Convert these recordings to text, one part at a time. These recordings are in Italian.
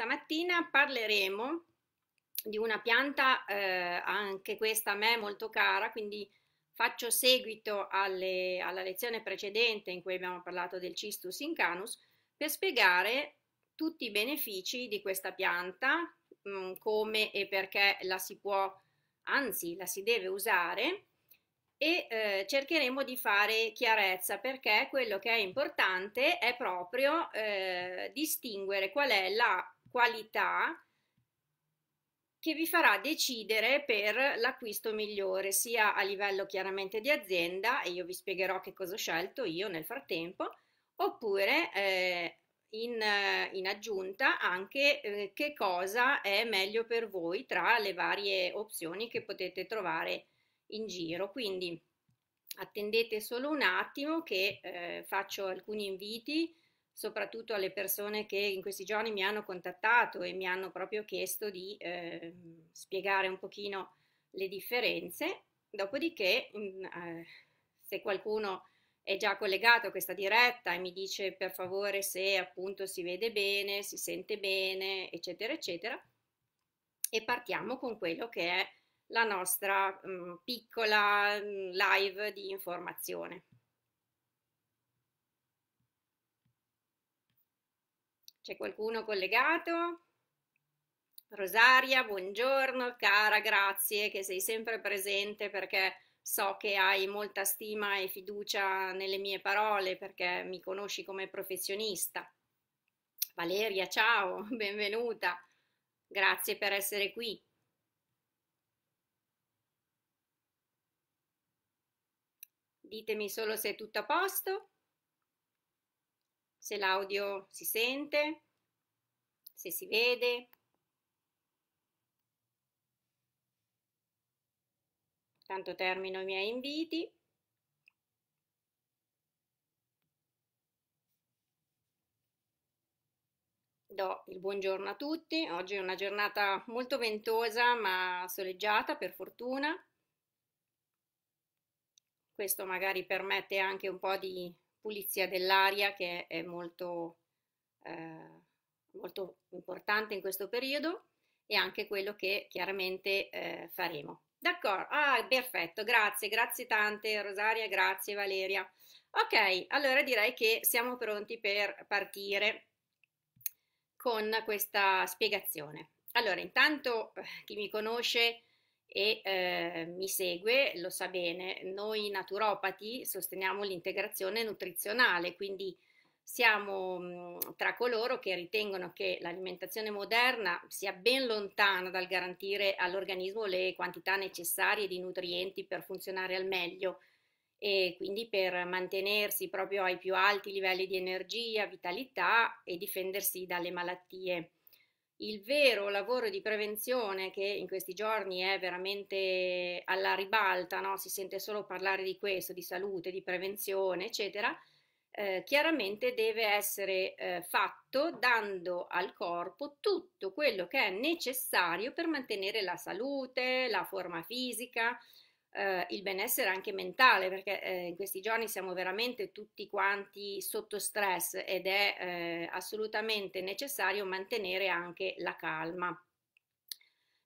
Stamattina parleremo di una pianta, eh, anche questa a me molto cara, quindi faccio seguito alle, alla lezione precedente in cui abbiamo parlato del Cistus incanus per spiegare tutti i benefici di questa pianta, mh, mm, come e perché la si può, anzi la si deve usare e eh, cercheremo di fare chiarezza perché quello che è importante è proprio eh, distinguere qual è la qualità che vi farà decidere per l'acquisto migliore, sia a livello chiaramente di azienda, e io vi spiegherò che cosa ho scelto io nel frattempo, oppure eh, in, in, aggiunta anche eh, che cosa è meglio per voi tra le varie opzioni che potete trovare in giro. Quindi attendete solo un attimo che eh, faccio alcuni inviti soprattutto alle persone che in questi giorni mi hanno contattato e mi hanno proprio chiesto di eh, spiegare un pochino le differenze. Dopodiché, eh, se qualcuno è già collegato a questa diretta e mi dice per favore se appunto si vede bene, si sente bene, eccetera, eccetera, e partiamo con quello che è la nostra mh, mm, piccola mh, mm, live di informazione. C'è qualcuno collegato? Rosaria, buongiorno, cara, grazie che sei sempre presente perché so che hai molta stima e fiducia nelle mie parole perché mi conosci come professionista. Valeria, ciao, benvenuta, grazie per essere qui. Ditemi solo se è tutto a posto se l'audio si sente, se si vede. Tanto termino i miei inviti. Do il buongiorno a tutti. Oggi è una giornata molto ventosa ma soleggiata per fortuna. Questo magari permette anche un po' di pulizia dell'aria che è molto, eh, molto, importante in questo periodo e anche quello che chiaramente eh, faremo. D'accordo, ah, perfetto, grazie, grazie tante Rosaria, grazie Valeria. Ok, allora direi che siamo pronti per partire con questa spiegazione. Allora, intanto eh, chi mi conosce e eh, mi segue, lo sa bene, noi naturopati sosteniamo l'integrazione nutrizionale, quindi siamo mh, mhmm, tra coloro che ritengono che l'alimentazione moderna sia ben lontana dal garantire all'organismo le quantità necessarie di nutrienti per funzionare al meglio e quindi per mantenersi proprio ai più alti livelli di energia, vitalità e difendersi dalle malattie il vero lavoro di prevenzione che in questi giorni è veramente alla ribalta, no? si sente solo parlare di questo, di salute, di prevenzione, eccetera, eh, chiaramente deve essere eh, fatto dando al corpo tutto quello che è necessario per mantenere la salute, la forma fisica, eh, il benessere anche mentale, perché eh, in questi giorni siamo veramente tutti quanti sotto stress ed è eh, assolutamente necessario mantenere anche la calma.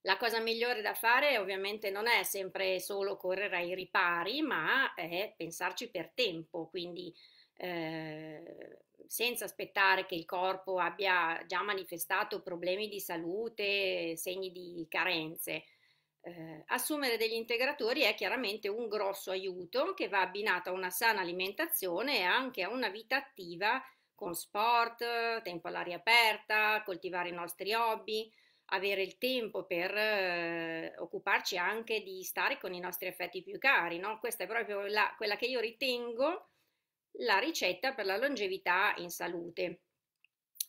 La cosa migliore da fare ovviamente non è sempre solo correre ai ripari, ma è pensarci per tempo, quindi eh, senza aspettare che il corpo abbia già manifestato problemi di salute, segni di carenze. Eh, assumere degli integratori è chiaramente un grosso aiuto che va abbinato a una sana alimentazione e anche a una vita attiva con sport, tempo all'aria aperta, coltivare i nostri hobby, avere il tempo per eh, occuparci anche di stare con i nostri affetti più cari. No? Questa è proprio la, quella che io ritengo la ricetta per la longevità in salute.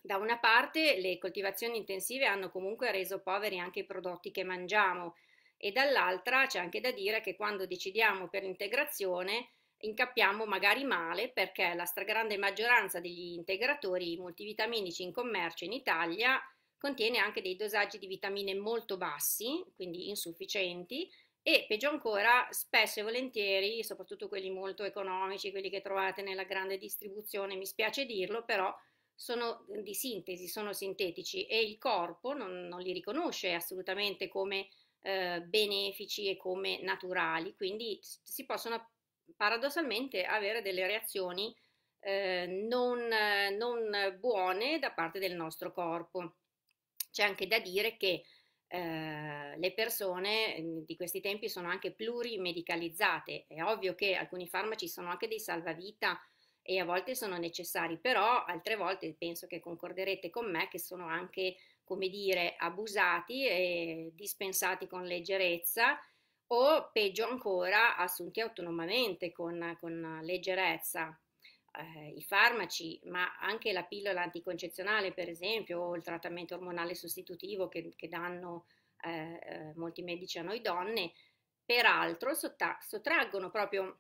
Da una parte le coltivazioni intensive hanno comunque reso poveri anche i prodotti che mangiamo e dall'altra c'è anche da dire che quando decidiamo per integrazione incappiamo magari male perché la stragrande maggioranza degli integratori multivitaminici in commercio in Italia contiene anche dei dosaggi di vitamine molto bassi, quindi insufficienti, e peggio ancora, spesso e volentieri, soprattutto quelli molto economici, quelli che trovate nella grande distribuzione, mi spiace dirlo, però sono di sintesi, sono sintetici e il corpo non, non li riconosce assolutamente come eh, benefici e come naturali, quindi si possono paradossalmente avere delle reazioni eh, non, non, buone da parte del nostro corpo. C'è anche da dire che eh, le persone mm, di questi tempi sono anche plurimedicalizzate, è ovvio che alcuni farmaci sono anche dei salvavita e a volte sono necessari, però altre volte penso che concorderete con me che sono anche come dire, abusati e dispensati con leggerezza o peggio ancora assunti autonomamente con, con leggerezza. Eh, I farmaci, ma anche la pillola anticoncezionale, per esempio, o il trattamento ormonale sostitutivo che, che danno eh, eh molti medici a noi donne, peraltro sotta- sottraggono proprio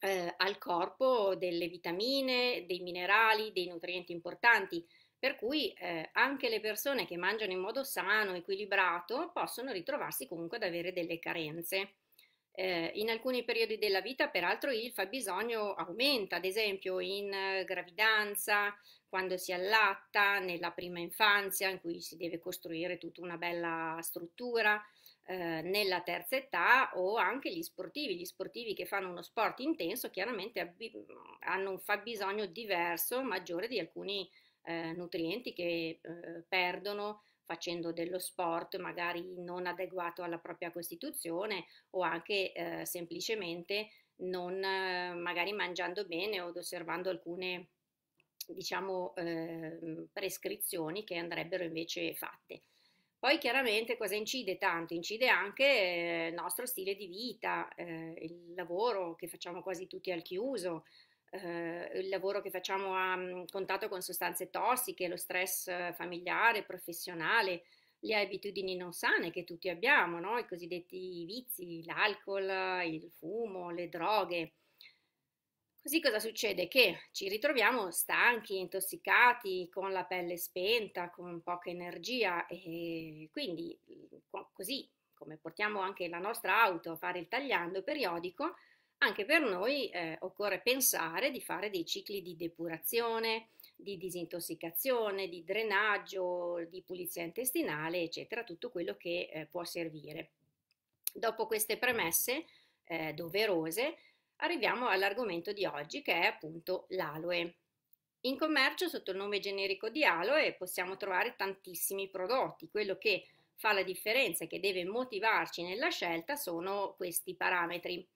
eh, al corpo delle vitamine, dei minerali, dei nutrienti importanti per cui eh, anche le persone che mangiano in modo sano, equilibrato, possono ritrovarsi comunque ad avere delle carenze. Eh, in alcuni periodi della vita, peraltro, il fabbisogno aumenta, ad esempio in eh, gravidanza, quando si allatta, nella prima infanzia in cui si deve costruire tutta una bella struttura, eh, nella terza età o anche gli sportivi. Gli sportivi che fanno uno sport intenso chiaramente hanno un fabbisogno diverso, maggiore di alcuni eh, nutrienti che eh, perdono facendo dello sport magari non adeguato alla propria costituzione o anche eh, semplicemente non eh, magari mangiando bene o osservando alcune diciamo ehm, prescrizioni che andrebbero invece fatte. Poi chiaramente cosa incide tanto? Incide anche eh, il nostro stile di vita, eh, il lavoro che facciamo quasi tutti al chiuso, eh, il lavoro che facciamo a um, contatto con sostanze tossiche, lo stress eh, familiare, professionale, le abitudini non sane che tutti abbiamo, no? i cosiddetti vizi, l'alcol, il fumo, le droghe. Così cosa succede? Che ci ritroviamo stanchi, intossicati, con la pelle spenta, con poca energia e quindi mm, così come portiamo anche la nostra auto a fare il tagliando periodico, anche per noi eh, occorre pensare di fare dei cicli di depurazione, di disintossicazione, di drenaggio, di pulizia intestinale, eccetera, tutto quello che eh, può servire. Dopo queste premesse eh, doverose, arriviamo all'argomento di oggi che è appunto l'aloe. In commercio sotto il nome generico di aloe possiamo trovare tantissimi prodotti, quello che fa la differenza e che deve motivarci nella scelta sono questi parametri.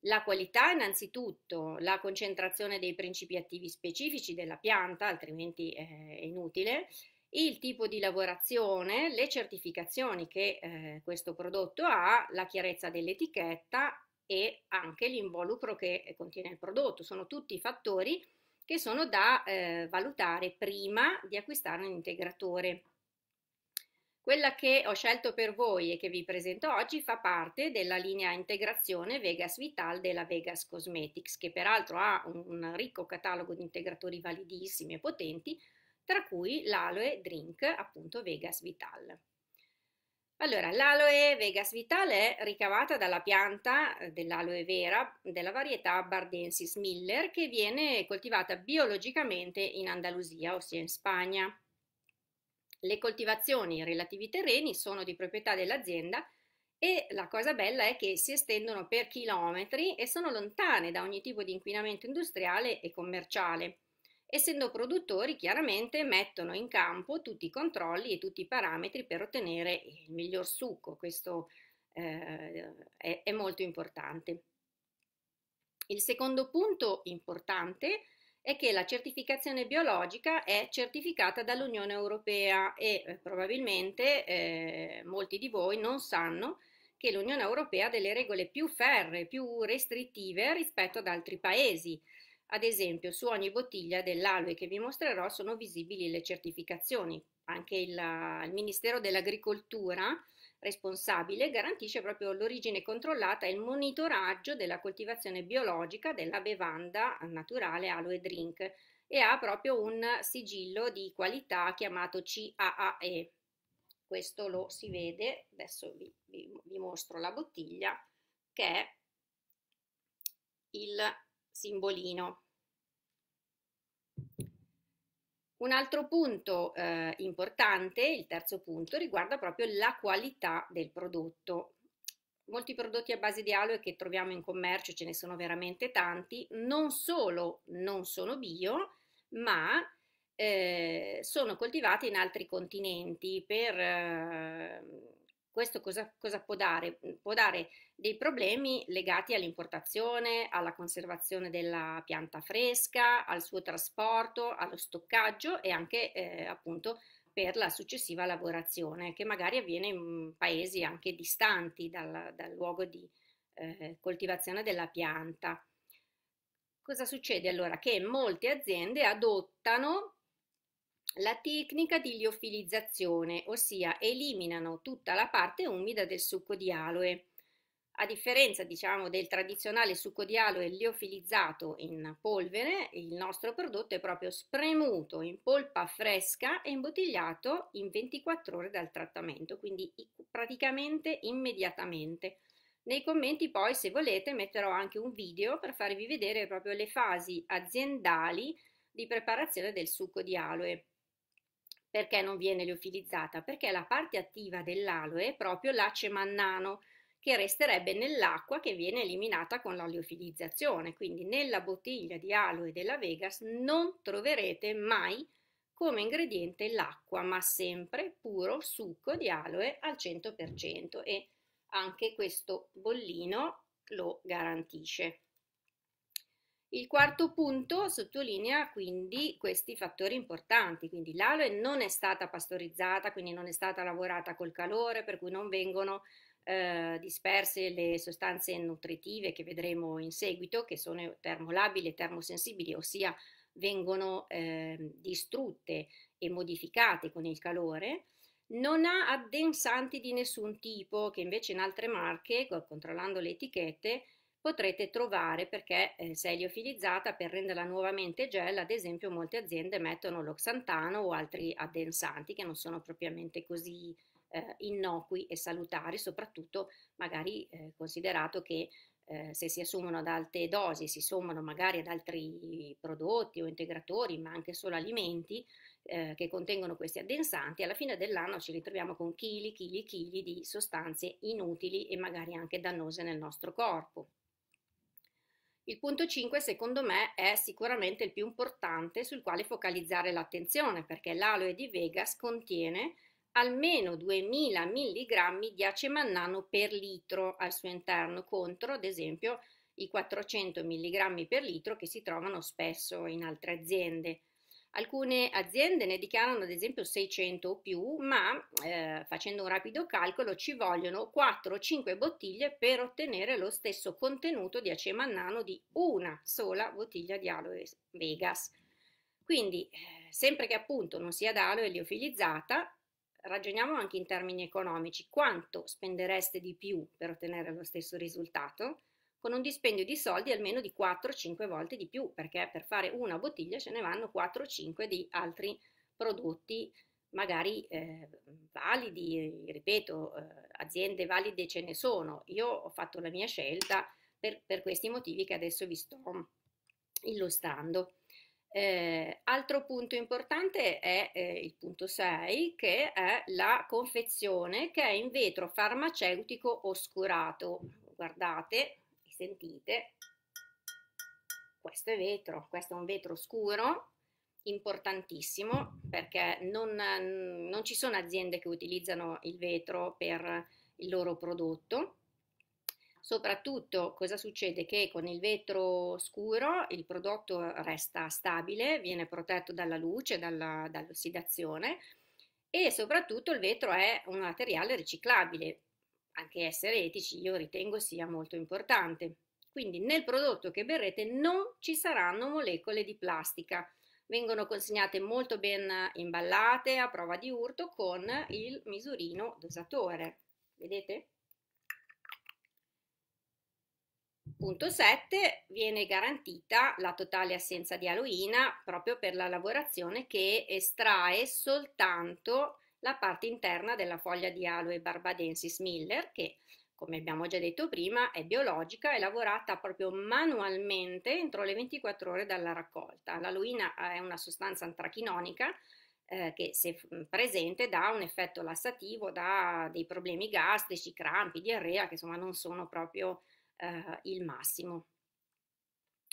La qualità innanzitutto, la concentrazione dei principi attivi specifici della pianta, altrimenti eh, è inutile, il tipo di lavorazione, le certificazioni che eh, questo prodotto ha, la chiarezza dell'etichetta e anche l'involucro che eh, contiene il prodotto. Sono tutti fattori che sono da eh, valutare prima di acquistare un integratore. Quella che ho scelto per voi e che vi presento oggi fa parte della linea integrazione Vegas Vital della Vegas Cosmetics, che peraltro ha un ricco catalogo di integratori validissimi e potenti, tra cui l'Aloe Drink, appunto Vegas Vital. Allora, l'aloe Vegas Vital è ricavata dalla pianta eh, dell'aloe vera della varietà Bardensis Miller che viene coltivata biologicamente in Andalusia, ossia in Spagna. Le coltivazioni e i relativi terreni sono di proprietà dell'azienda e la cosa bella è che si estendono per chilometri e sono lontane da ogni tipo di inquinamento industriale e commerciale. Essendo produttori, chiaramente mettono in campo tutti i controlli e tutti i parametri per ottenere il miglior succo. Questo eh, è, è molto importante. Il secondo punto importante è è che la certificazione biologica è certificata dall'Unione Europea e eh, probabilmente eh, molti di voi non sanno che l'Unione Europea ha delle regole più ferre, più restrittive rispetto ad altri paesi. Ad esempio, su ogni bottiglia dell'alue che vi mostrerò sono visibili le certificazioni. Anche il, il Ministero dell'Agricoltura responsabile garantisce proprio l'origine controllata e il monitoraggio della coltivazione biologica della bevanda naturale aloe drink e ha proprio un sigillo di qualità chiamato CAAE. Questo lo si vede, adesso vi, vi, vi mostro la bottiglia che è il simbolino. Un altro punto eh, importante, il terzo punto, riguarda proprio la qualità del prodotto. Molti prodotti a base di aloe che troviamo in commercio, ce ne sono veramente tanti, non solo non sono bio, ma eh, sono coltivati in altri continenti. Per, eh, questo cosa, cosa può dare? Può dare dei problemi legati all'importazione, alla conservazione della pianta fresca, al suo trasporto, allo stoccaggio e anche eh, appunto per la successiva lavorazione che magari avviene in paesi anche distanti dal, dal luogo di eh, coltivazione della pianta. Cosa succede allora? Che molte aziende adottano la tecnica di liofilizzazione, ossia eliminano tutta la parte umida del succo di aloe a differenza diciamo, del tradizionale succo di aloe liofilizzato in polvere, il nostro prodotto è proprio spremuto in polpa fresca e imbottigliato in 24 ore dal trattamento, quindi praticamente immediatamente. Nei commenti poi, se volete, metterò anche un video per farvi vedere proprio le fasi aziendali di preparazione del succo di aloe. Perché non viene liofilizzata? Perché la parte attiva dell'aloe è proprio l'acemannano, che resterebbe nell'acqua che viene eliminata con la liofilizzazione. Quindi nella bottiglia di aloe della Vegas non troverete mai come ingrediente l'acqua, ma sempre puro succo di aloe al 100% e anche questo bollino lo garantisce. Il quarto punto sottolinea quindi questi fattori importanti, quindi l'aloe non è stata pastorizzata, quindi non è stata lavorata col calore, per cui non vengono eh, disperse le sostanze nutritive che vedremo in seguito, che sono termolabili e termosensibili, ossia vengono eh, distrutte e modificate con il calore, non ha addensanti di nessun tipo che invece in altre marche, controllando le etichette, potrete trovare perché eh, se è liofilizzata per renderla nuovamente gel, ad esempio molte aziende mettono l'oxantano o altri addensanti che non sono propriamente così eh, innocui e salutari, soprattutto magari eh, considerato che eh, se si assumono ad alte dosi, si sommano magari ad altri prodotti o integratori, ma anche solo alimenti eh, che contengono questi addensanti, alla fine dell'anno ci ritroviamo con chili, chili, chili di sostanze inutili e magari anche dannose nel nostro corpo. Il punto 5 secondo me è sicuramente il più importante sul quale focalizzare l'attenzione perché l'aloe di Vegas contiene almeno 2000 mg di acemannano per litro al suo interno contro ad esempio i 400 mg per litro che si trovano spesso in altre aziende. Alcune aziende ne dichiarano ad esempio 600 o più, ma eh, facendo un rapido calcolo ci vogliono 4-5 bottiglie per ottenere lo stesso contenuto di acemannano di una sola bottiglia di aloe vegas. Quindi, eh, sempre che appunto non sia da aloe liofilizzata, ragioniamo anche in termini economici, quanto spendereste di più per ottenere lo stesso risultato? Con un dispendio di soldi almeno di 4-5 volte di più, perché per fare una bottiglia ce ne vanno 4-5 di altri prodotti magari eh, validi, ripeto, eh, aziende valide ce ne sono. Io ho fatto la mia scelta per, per questi motivi che adesso vi sto illustrando. Eh, altro punto importante è eh, il punto 6 che è la confezione che è in vetro farmaceutico oscurato. Guardate e sentite, questo è vetro, questo è un vetro scuro importantissimo perché non, non ci sono aziende che utilizzano il vetro per il loro prodotto Soprattutto cosa succede? Che con il vetro scuro il prodotto resta stabile, viene protetto dalla luce, dalla, dall'ossidazione e soprattutto il vetro è un materiale riciclabile, anche essere etici io ritengo sia molto importante. Quindi nel prodotto che berrete non ci saranno molecole di plastica. Vengono consegnate molto ben imballate a prova di urto con il misurino dosatore. Vedete? Punto 7. Viene garantita la totale assenza di aloina proprio per la lavorazione che estrae soltanto la parte interna della foglia di aloe barbadensis miller che come abbiamo già detto prima è biologica e lavorata proprio manualmente entro le 24 ore dalla raccolta. L'aloina è una sostanza antrachinonica eh, che se presente dà un effetto lassativo, dà dei problemi gastrici, crampi, diarrea che insomma non sono proprio eh, il massimo.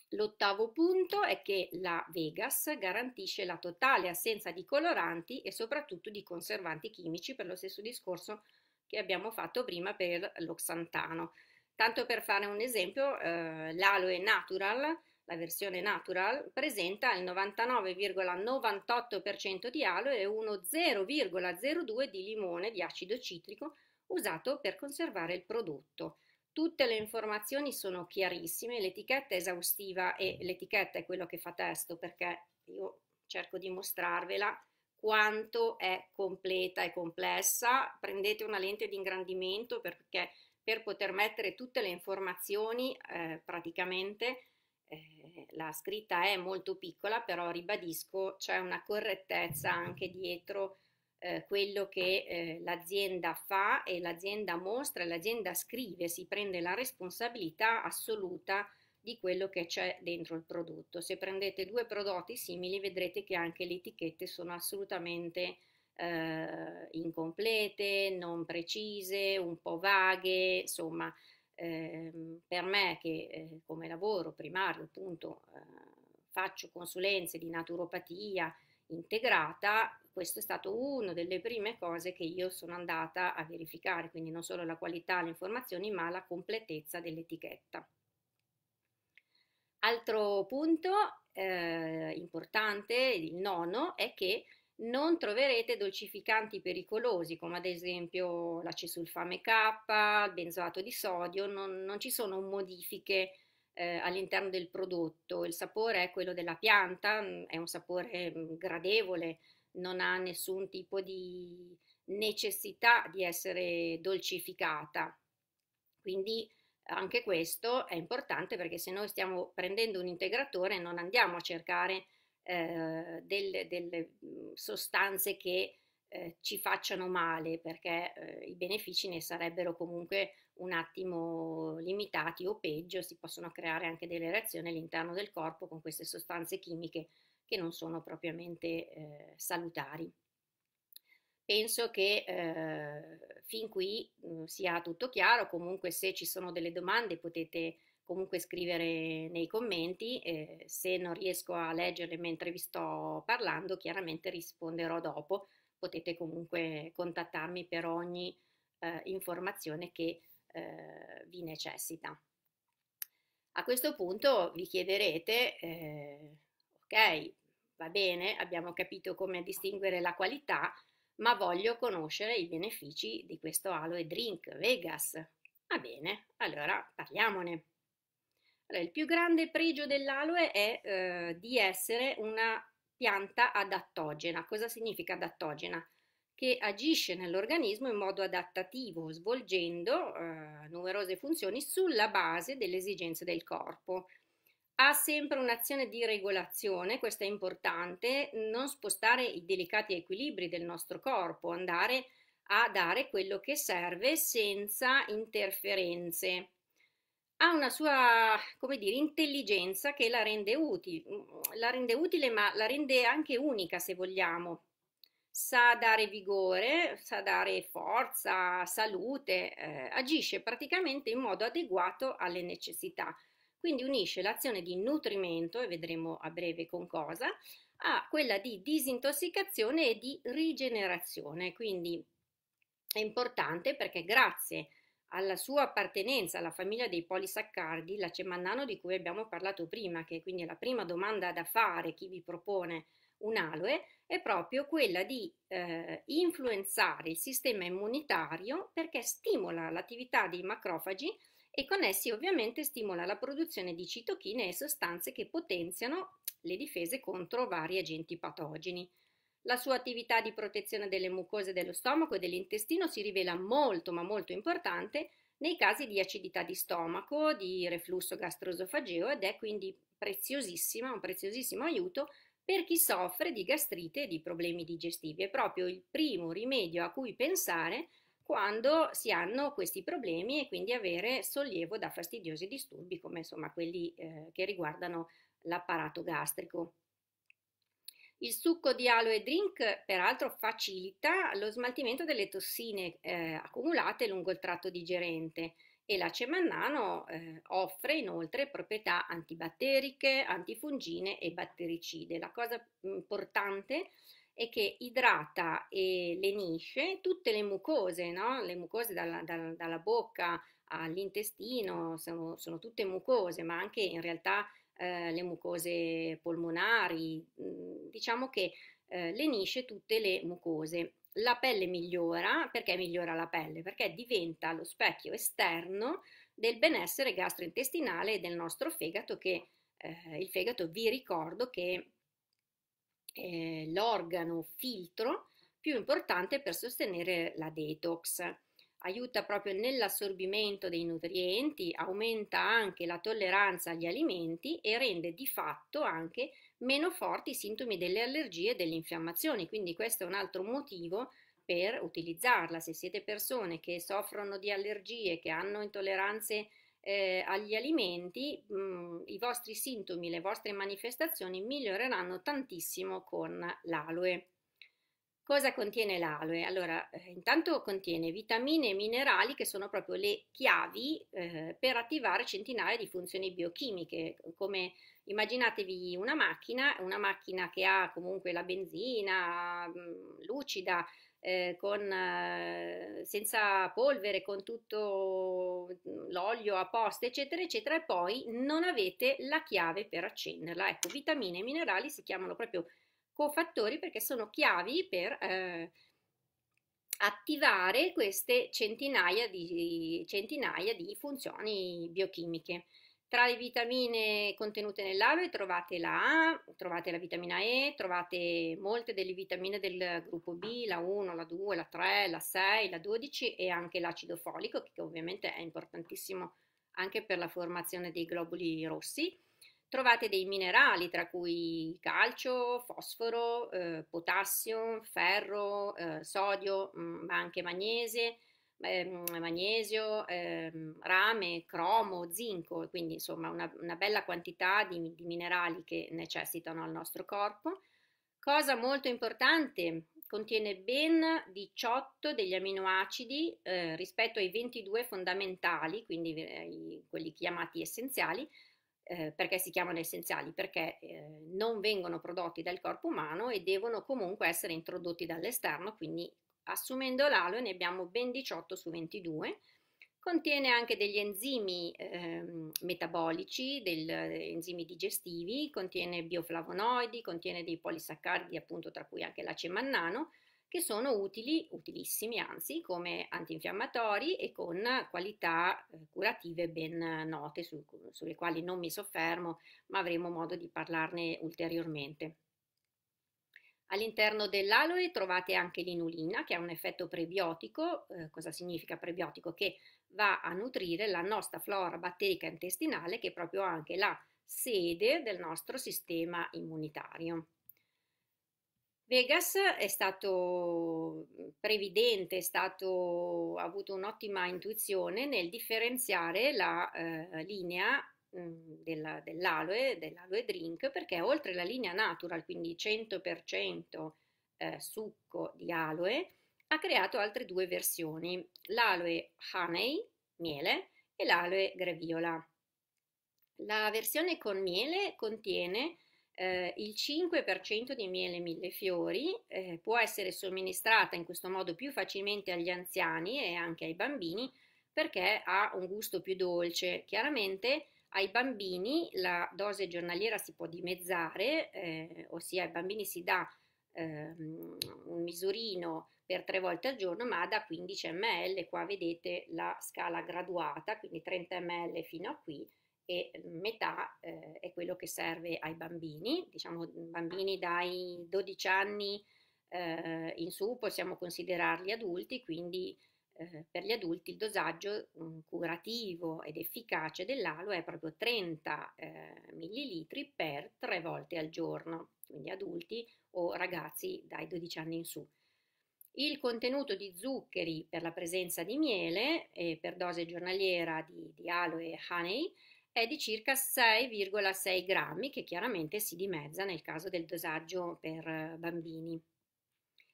L'ottavo punto è che la Vegas garantisce la totale assenza di coloranti e soprattutto di conservanti chimici per lo stesso discorso che abbiamo fatto prima per l'oxantano. Tanto per fare un esempio, eh, l'aloe natural, la versione natural, presenta il 99,98% di aloe e uno 0,02 di limone di acido citrico usato per conservare il prodotto. Tutte le informazioni sono chiarissime, l'etichetta è esaustiva e l'etichetta è quello che fa testo perché io cerco di mostrarvela quanto è completa e complessa. Prendete una lente di ingrandimento perché per poter mettere tutte le informazioni eh, praticamente eh, la scritta è molto piccola, però ribadisco c'è una correttezza anche dietro eh, quello che eh, l'azienda fa e l'azienda mostra, l'azienda scrive, si prende la responsabilità assoluta di quello che c'è dentro il prodotto. Se prendete due prodotti simili vedrete che anche le etichette sono assolutamente eh, incomplete, non precise, un po' vaghe, insomma eh, per me che eh, come lavoro primario appunto eh, faccio consulenze di naturopatia, integrata, questo è stato una delle prime cose che io sono andata a verificare, quindi non solo la qualità, delle informazioni, ma la completezza dell'etichetta. Altro punto eh, importante, il nono, è che non troverete dolcificanti pericolosi come ad esempio la cesulfame K, il benzoato di sodio, non, non ci sono modifiche eh, all'interno del prodotto. Il sapore è quello della pianta, mm, è un sapore mm, gradevole, non ha nessun tipo di necessità di essere dolcificata. Quindi anche questo è importante perché se noi stiamo prendendo un integratore non andiamo a cercare eh, delle, delle, mm, sostanze che eh, ci facciano male perché eh, i benefici ne sarebbero comunque un attimo limitati o peggio si possono creare anche delle reazioni all'interno del corpo con queste sostanze chimiche che non sono propriamente eh, salutari. Penso che eh, fin qui mh, mm, sia tutto chiaro, comunque se ci sono delle domande potete comunque scrivere nei commenti, eh, se non riesco a leggerle mentre vi sto parlando chiaramente risponderò dopo, potete comunque contattarmi per ogni eh, informazione che eh, vi necessita. A questo punto vi chiederete, eh, ok, va bene, abbiamo capito come distinguere la qualità, ma voglio conoscere i benefici di questo aloe drink Vegas. Va bene, allora parliamone. Allora, il più grande pregio dell'aloe è eh, di essere una pianta adattogena. Cosa significa adattogena? che agisce nell'organismo in modo adattativo, svolgendo eh, numerose funzioni sulla base delle esigenze del corpo. Ha sempre un'azione di regolazione, questo è importante, non spostare i delicati equilibri del nostro corpo, andare a dare quello che serve senza interferenze. Ha una sua, come dire, intelligenza che la rende, utile, la rende utile, ma la rende anche unica, se vogliamo, sa dare vigore, sa dare forza, salute, eh, agisce praticamente in modo adeguato alle necessità. Quindi unisce l'azione di nutrimento, e vedremo a breve con cosa, a quella di disintossicazione e di rigenerazione. Quindi è importante perché grazie alla sua appartenenza alla famiglia dei polisaccardi, la cemannano di cui abbiamo parlato prima, che quindi è la prima domanda da fare chi vi propone un'aloe è proprio quella di eh, influenzare il sistema immunitario perché stimola l'attività dei macrofagi e con essi ovviamente stimola la produzione di citochine e sostanze che potenziano le difese contro vari agenti patogeni. La sua attività di protezione delle mucose dello stomaco e dell'intestino si rivela molto ma molto importante nei casi di acidità di stomaco, di reflusso gastroesofageo ed è quindi preziosissima, un preziosissimo aiuto per chi soffre di gastrite e di problemi digestivi è proprio il primo rimedio a cui pensare quando si hanno questi problemi e quindi avere sollievo da fastidiosi disturbi come insomma quelli eh, che riguardano l'apparato gastrico. Il succo di aloe drink peraltro facilita lo smaltimento delle tossine eh, accumulate lungo il tratto digerente e l'acemannano eh, offre inoltre proprietà antibatteriche, antifungine e battericide. La cosa importante è che idrata e lenisce tutte le mucose, no? le mucose dalla, dalla, dalla bocca all'intestino, sono, sono, tutte mucose, ma anche in realtà eh, le mucose polmonari, mm, diciamo che eh, lenisce tutte le mucose la pelle migliora, perché migliora la pelle? Perché diventa lo specchio esterno del benessere gastrointestinale del nostro fegato che eh, il fegato vi ricordo che è eh, l'organo filtro più importante per sostenere la detox. Aiuta proprio nell'assorbimento dei nutrienti, aumenta anche la tolleranza agli alimenti e rende di fatto anche meno forti i sintomi delle allergie e delle infiammazioni, quindi questo è un altro motivo per utilizzarla. Se siete persone che soffrono di allergie, che hanno intolleranze eh, agli alimenti, mh, mm, i vostri sintomi, le vostre manifestazioni miglioreranno tantissimo con l'aloe. Cosa contiene l'aloe? Allora, eh, intanto contiene vitamine e minerali che sono proprio le chiavi eh, per attivare centinaia di funzioni biochimiche, come immaginatevi una macchina, una macchina che ha comunque la benzina mh, mm, lucida, eh, con, eh, senza polvere, con tutto mm, l'olio a posto, eccetera, eccetera, e poi non avete la chiave per accenderla. Ecco, vitamine e minerali si chiamano proprio cofattori perché sono chiavi per eh, attivare queste centinaia di, centinaia di funzioni biochimiche. Tra le vitamine contenute nell'ave trovate la A, trovate la vitamina E, trovate molte delle vitamine del gruppo B, la 1, la 2, la 3, la 6, la 12 e anche l'acido folico che ovviamente è importantissimo anche per la formazione dei globuli rossi. Trovate dei minerali tra cui calcio, fosforo, eh, potassio, ferro, eh, sodio, mm, ma anche magnese, eh, magnesio, ehm, rame, cromo, zinco, quindi insomma una, una bella quantità di, di minerali che necessitano al nostro corpo. Cosa molto importante, contiene ben 18 degli aminoacidi eh, rispetto ai 22 fondamentali, quindi eh, quelli chiamati essenziali, eh, perché si chiamano essenziali? Perché eh, non vengono prodotti dal corpo umano e devono comunque essere introdotti dall'esterno, quindi assumendo l'aloe ne abbiamo ben 18 su 22. Contiene anche degli enzimi eh, metabolici, degli enzimi digestivi, contiene bioflavonoidi, contiene dei polisaccardi appunto tra cui anche l'acemannano, che sono utili, utilissimi anzi, come antinfiammatori e con qualità eh, curative ben note, su, sulle quali non mi soffermo, ma avremo modo di parlarne ulteriormente. All'interno dell'aloe trovate anche l'inulina che ha un effetto prebiotico. Eh, cosa significa prebiotico? Che va a nutrire la nostra flora batterica intestinale che è proprio anche la sede del nostro sistema immunitario. Vegas è stato mhmm, previdente, è stato, ha avuto un'ottima intuizione nel differenziare la eh, linea mhmm, della, dell'aloe, dell'aloe drink, perché oltre la linea natural, quindi 100% eh, succo di aloe, ha creato altre due versioni, l'aloe honey, miele, e l'aloe greviola. La versione con miele contiene eh, il 5% di miele millefiori eh, può essere somministrata in questo modo più facilmente agli anziani e anche ai bambini perché ha un gusto più dolce. Chiaramente ai bambini la dose giornaliera si può dimezzare, eh, ossia ai bambini si dà ehm, un misurino per tre volte al giorno, ma da 15 ml. Qua vedete la scala graduata, quindi 30 ml fino a qui e metà eh, è quello che serve ai bambini, diciamo mhmm, bambini dai 12 anni eh, in su possiamo considerarli adulti, quindi eh, per gli adulti il dosaggio um, curativo ed efficace dell'alo è proprio 30 eh, millilitri per tre volte al giorno, quindi adulti o ragazzi dai 12 anni in su. Il contenuto di zuccheri per la presenza di miele e per dose giornaliera di, di aloe e honey è di circa 6,6 grammi, che chiaramente si dimezza nel caso del dosaggio per eh, bambini.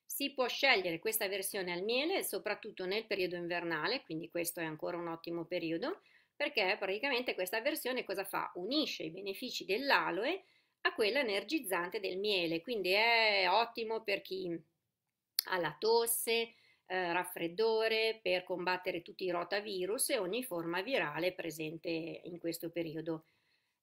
Si può scegliere questa versione al miele soprattutto nel periodo invernale, quindi questo è ancora un ottimo periodo, perché praticamente questa versione cosa fa? Unisce i benefici dell'aloe a quella energizzante del miele, quindi è ottimo per chi ha la tosse, eh, raffreddore, per combattere tutti i rotavirus e ogni forma virale presente in questo periodo.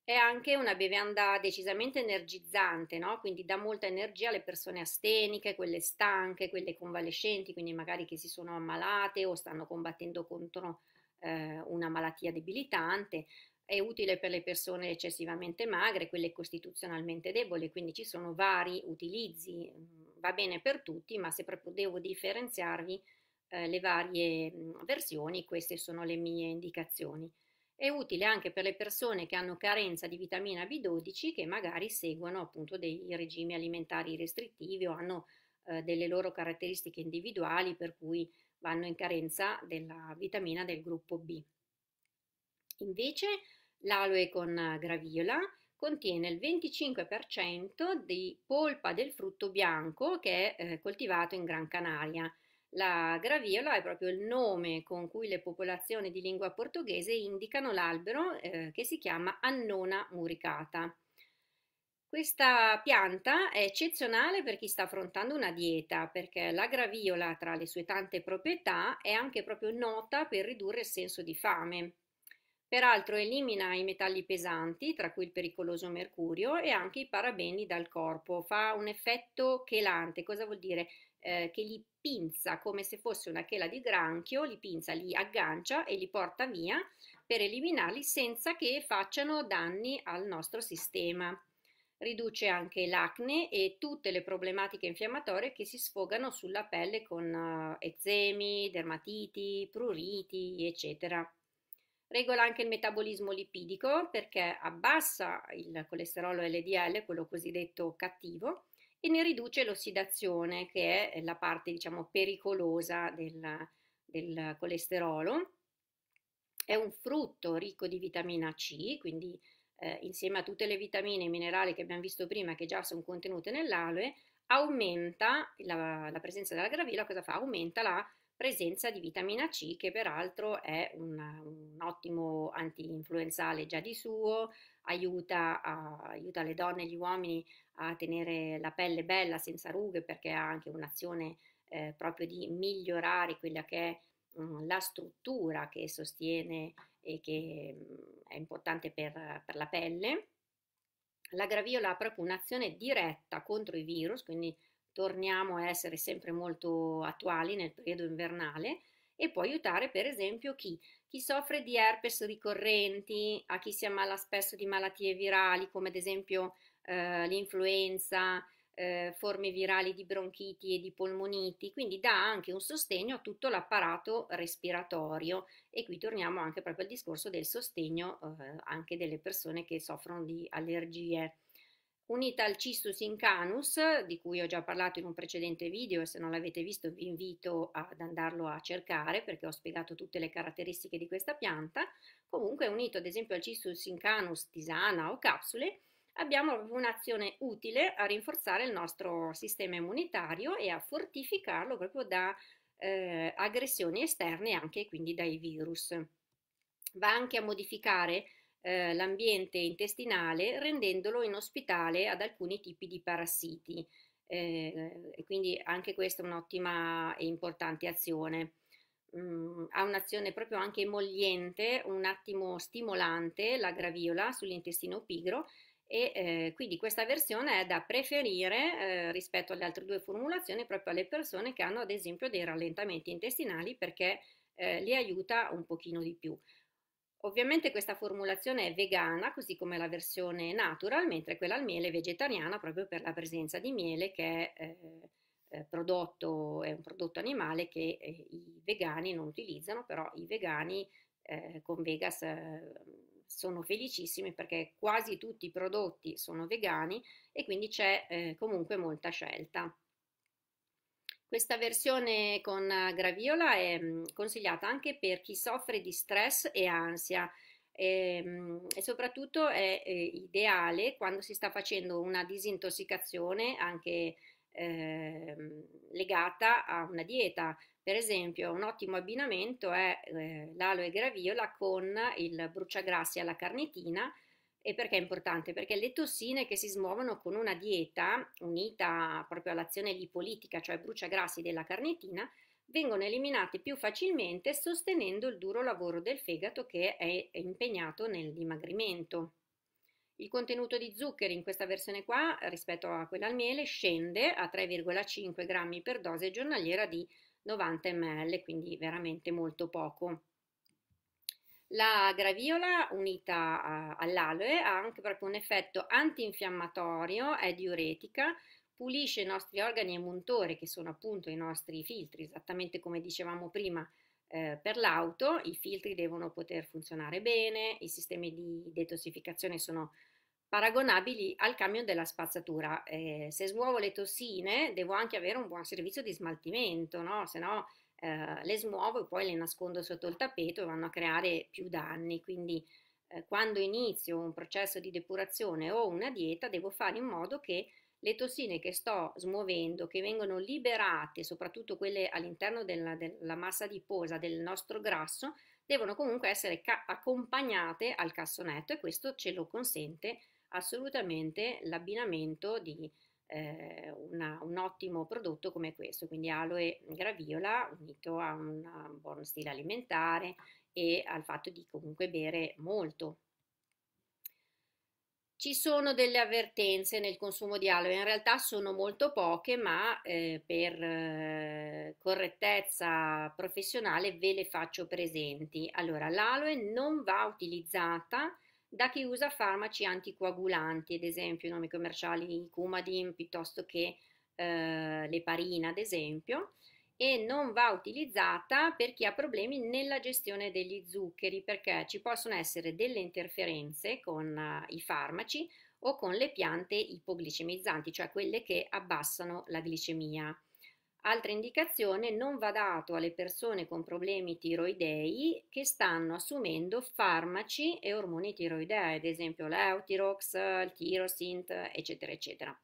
È anche una bevanda decisamente energizzante, no? quindi dà molta energia alle persone asteniche, quelle stanche, quelle convalescenti, quindi magari che si sono ammalate o stanno combattendo contro eh, una malattia debilitante. È utile per le persone eccessivamente magre, quelle costituzionalmente deboli, quindi ci sono vari utilizzi mm, va bene per tutti, ma se proprio devo differenziarvi eh, le varie versioni, queste sono le mie indicazioni. È utile anche per le persone che hanno carenza di vitamina B12 che magari seguono appunto dei regimi alimentari restrittivi o hanno eh, delle loro caratteristiche individuali per cui vanno in carenza della vitamina del gruppo B. Invece l'aloe con graviola contiene il 25% di polpa del frutto bianco che è eh, coltivato in Gran Canaria. La graviola è proprio il nome con cui le popolazioni di lingua portoghese indicano l'albero eh, che si chiama Annona muricata. Questa pianta è eccezionale per chi sta affrontando una dieta perché la graviola, tra le sue tante proprietà, è anche proprio nota per ridurre il senso di fame. Peraltro elimina i metalli pesanti, tra cui il pericoloso mercurio, e anche i parabeni dal corpo. Fa un effetto chelante. Cosa vuol dire? Eh, che li pinza come se fosse una chela di granchio, li pinza, li aggancia e li porta via per eliminarli senza che facciano danni al nostro sistema. Riduce anche l'acne e tutte le problematiche infiammatorie che si sfogano sulla pelle con uh, eczemi, dermatiti, pruriti, eccetera regola anche il metabolismo lipidico perché abbassa il colesterolo LDL, quello cosiddetto cattivo, e ne riduce l'ossidazione, che è la parte diciamo pericolosa del, del colesterolo. È un frutto ricco di vitamina C, quindi eh, insieme a tutte le vitamine e minerali che abbiamo visto prima che già sono contenute nell'aloe, aumenta la, la presenza della gravilla, cosa fa? Aumenta la presenza di vitamina C che peraltro è un, un ottimo anti-influenzale già di suo, aiuta, a, aiuta, le donne e gli uomini a tenere la pelle bella senza rughe perché ha anche un'azione eh, proprio di migliorare quella che è mm, la struttura che sostiene e che mm, è importante per, per la pelle. La graviola ha proprio un'azione diretta contro i virus, quindi torniamo a essere sempre molto attuali nel periodo invernale e può aiutare per esempio chi? Chi soffre di herpes ricorrenti, a chi si ammala spesso di malattie virali come ad esempio eh, l'influenza, eh, forme virali di bronchiti e di polmoniti, quindi dà anche un sostegno a tutto l'apparato respiratorio e qui torniamo anche proprio al discorso del sostegno eh, anche delle persone che soffrono di allergie unita al cistus in canus, di cui ho già parlato in un precedente video e se non l'avete visto vi invito ad andarlo a cercare perché ho spiegato tutte le caratteristiche di questa pianta, comunque unito ad esempio al cistus in canus, tisana o capsule, abbiamo un'azione utile a rinforzare il nostro sistema immunitario e a fortificarlo proprio da eh, aggressioni esterne anche quindi dai virus. Va anche a modificare eh, l'ambiente intestinale rendendolo inospitale ad alcuni tipi di parassiti. Eh, quindi anche questa è un'ottima e importante azione. Mm, ha un'azione proprio anche emolliente, un attimo stimolante la graviola sull'intestino pigro e eh, quindi questa versione è da preferire eh, rispetto alle altre due formulazioni proprio alle persone che hanno ad esempio dei rallentamenti intestinali perché eh, li aiuta un pochino di più. Ovviamente questa formulazione è vegana, così come la versione natural, mentre quella al miele è vegetariana proprio per la presenza di miele che è, eh, eh prodotto, è un prodotto animale che eh, i vegani non utilizzano, però i vegani eh, con Vegas eh, sono felicissimi perché quasi tutti i prodotti sono vegani e quindi c'è eh, comunque molta scelta. Questa versione con eh, graviola è mm, consigliata anche per chi soffre di stress e ansia e, ehm, e soprattutto è, è eh, ideale quando si sta facendo una disintossicazione anche eh, legata a una dieta. Per esempio un ottimo abbinamento è eh, l'aloe graviola con il bruciagrassi alla carnitina e perché è importante? Perché le tossine che si smuovono con una dieta unita proprio all'azione lipolitica, cioè bruciagrassi della carnitina, vengono eliminate più facilmente sostenendo il duro lavoro del fegato che è impegnato nel dimagrimento. Il contenuto di zuccheri in questa versione qua rispetto a quella al miele scende a 3,5 grammi per dose giornaliera di 90 ml, quindi veramente molto poco. La graviola unita all'aloe ha anche proprio un effetto antinfiammatorio, è diuretica, pulisce i nostri organi e emuntori che sono appunto i nostri filtri, esattamente come dicevamo prima eh, per l'auto, i filtri devono poter funzionare bene, i sistemi di detossificazione sono paragonabili al camion della spazzatura. Eh, se smuovo le tossine devo anche avere un buon servizio di smaltimento, no? se no eh, le smuovo e poi le nascondo sotto il tappeto e vanno a creare più danni. Quindi eh, quando inizio un processo di depurazione o una dieta devo fare in modo che le tossine che sto smuovendo, che vengono liberate, soprattutto quelle all'interno della, della massa adiposa del nostro grasso, devono comunque essere ca- accompagnate al cassonetto e questo ce lo consente assolutamente l'abbinamento di eh, una, un ottimo prodotto come questo, quindi aloe graviola unito a un, a eh, buon stile alimentare e al fatto di comunque bere molto. Ci sono delle avvertenze nel consumo di aloe, in realtà sono molto poche, ma eh, per eh, correttezza professionale ve le faccio presenti. Allora, l'aloe non va utilizzata da chi usa farmaci anticoagulanti, ad esempio i nomi commerciali Coumadin piuttosto che eh, l'eparina, ad esempio, e non va utilizzata per chi ha problemi nella gestione degli zuccheri, perché ci possono essere delle interferenze con eh, i farmaci o con le piante ipoglicemizzanti, cioè quelle che abbassano la glicemia. Altra indicazione non va dato alle persone con problemi tiroidei che stanno assumendo farmaci e ormoni tiroidei, ad esempio l'Eutirox, il Tirosint, eccetera, eccetera.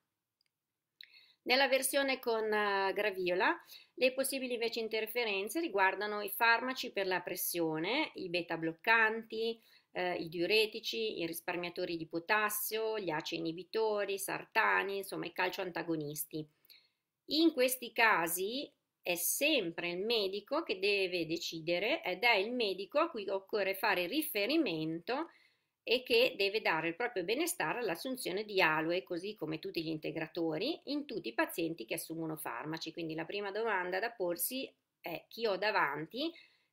Nella versione con eh, graviola, le possibili invece interferenze riguardano i farmaci per la pressione, i beta bloccanti, eh, i diuretici, i risparmiatori di potassio, gli ACE inibitori, i sartani, insomma i calcio antagonisti. In questi casi è sempre il medico che deve decidere ed è il medico a cui occorre fare riferimento e che deve dare il proprio benestare all'assunzione di aloe, così come tutti gli integratori, in tutti i pazienti che assumono farmaci. Quindi la prima domanda da porsi è chi ho davanti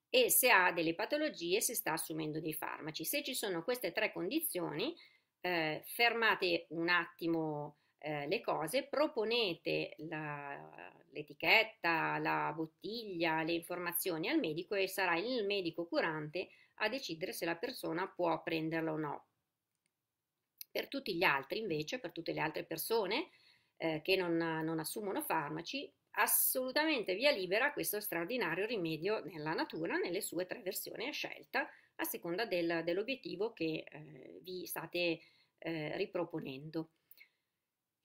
e se ha delle patologie se sta assumendo dei farmaci. Se ci sono queste tre condizioni, eh, fermate un attimo eh, le cose, proponete la, l'etichetta, la bottiglia, le informazioni al medico e sarà il medico curante a decidere se la persona può prenderla o no. Per tutti gli altri invece, per tutte le altre persone eh, che non, non assumono farmaci, assolutamente via libera questo straordinario rimedio nella natura nelle sue tre versioni a scelta a seconda del, dell'obiettivo che eh, vi state eh, riproponendo.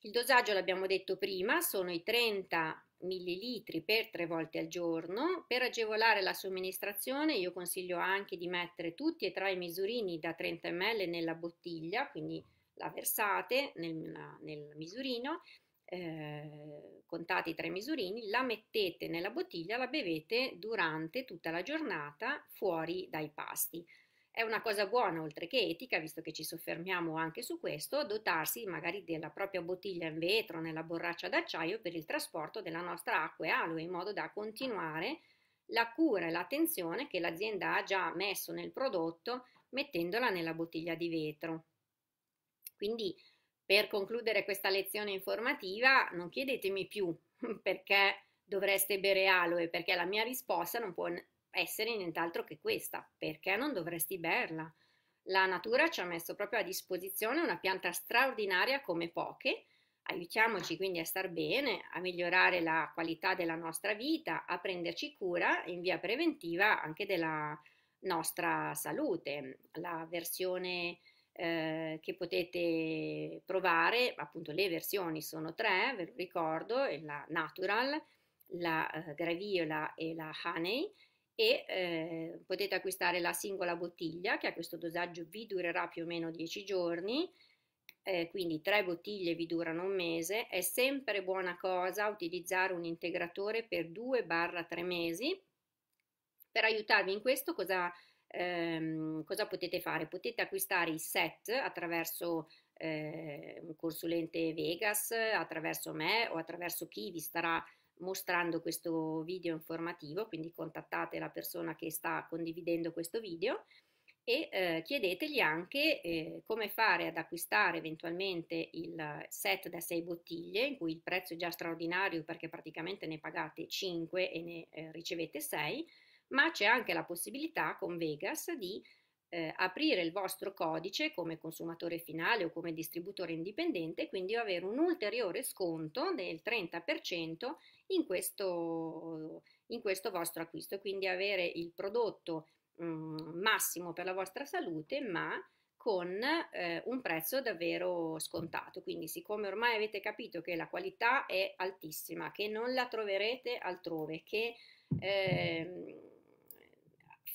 Il dosaggio l'abbiamo detto prima, sono i 30 ml per tre volte al giorno. Per agevolare la somministrazione io consiglio anche di mettere tutti e tre i misurini da 30 ml nella bottiglia, quindi la versate nel, nel misurino, eh, contate i tre misurini, la mettete nella bottiglia, la bevete durante tutta la giornata fuori dai pasti. È una cosa buona, oltre che etica, visto che ci soffermiamo anche su questo, dotarsi magari della propria bottiglia in vetro, nella borraccia d'acciaio per il trasporto della nostra acqua e aloe in modo da continuare la cura e l'attenzione che l'azienda ha già messo nel prodotto mettendola nella bottiglia di vetro. Quindi, per concludere questa lezione informativa, non chiedetemi più perché dovreste bere aloe, perché la mia risposta non può essere nient'altro che questa. Perché non dovresti berla? La natura ci ha messo proprio a disposizione una pianta straordinaria come poche. Aiutiamoci quindi a star bene, a migliorare la qualità della nostra vita, a prenderci cura in via preventiva anche della nostra salute. La versione eh, che potete provare, appunto le versioni sono tre, ve lo ricordo, la natural, la eh, graviola e la honey e eh, potete acquistare la singola bottiglia che a questo dosaggio vi durerà più o meno 10 giorni, eh, quindi tre bottiglie vi durano un mese, è sempre buona cosa utilizzare un integratore per 2-3 mesi. Per aiutarvi in questo cosa, ehm, cosa potete fare? Potete acquistare i set attraverso eh, un consulente Vegas, attraverso me o attraverso chi vi starà mostrando questo video informativo, quindi contattate la persona che sta condividendo questo video e eh, chiedetegli anche eh, come fare ad acquistare eventualmente il set da 6 bottiglie in cui il prezzo è già straordinario perché praticamente ne pagate 5 e ne eh, ricevete 6, ma c'è anche la possibilità con Vegas di eh, aprire il vostro codice come consumatore finale o come distributore indipendente, quindi avere un ulteriore sconto del 30% in questo, in questo vostro acquisto, quindi avere il prodotto mh, mm, massimo per la vostra salute, ma con eh, un prezzo davvero scontato. Quindi, siccome ormai avete capito che la qualità è altissima, che non la troverete altrove, che eh,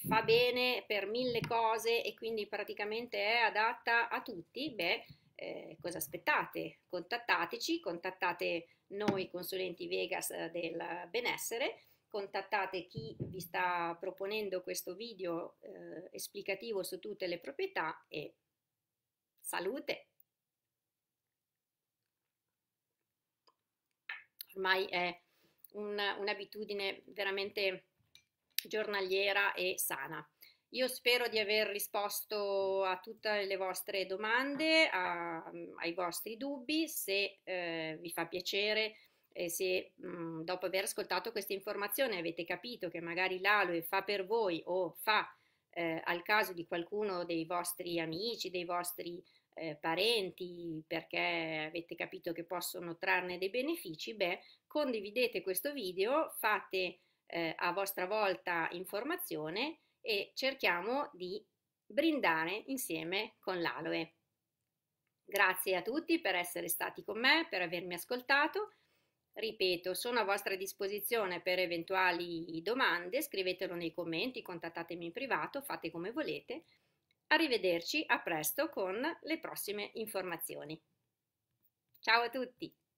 fa bene per mille cose e quindi praticamente è adatta a tutti, beh, eh, cosa aspettate? Contattateci, contattate noi consulenti Vegas eh, del benessere, contattate chi vi sta proponendo questo video eh, esplicativo su tutte le proprietà e salute! Ormai è un'abitudine veramente giornaliera e sana. Io spero di aver risposto a tutte le vostre domande, a, ai vostri dubbi, se eh, vi fa piacere e se mh, mm, dopo aver ascoltato questa informazione avete capito che magari l'aloe fa per voi o fa eh, al caso di qualcuno dei vostri amici, dei vostri eh, parenti, perché avete capito che possono trarne dei benefici, beh, condividete questo video, fate eh, a vostra volta informazione e cerchiamo di brindare insieme con l'aloe. Grazie a tutti per essere stati con me, per avermi ascoltato. Ripeto, sono a vostra disposizione per eventuali domande, scrivetelo nei commenti, contattatemi in privato, fate come volete. Arrivederci a presto con le prossime informazioni. Ciao a tutti!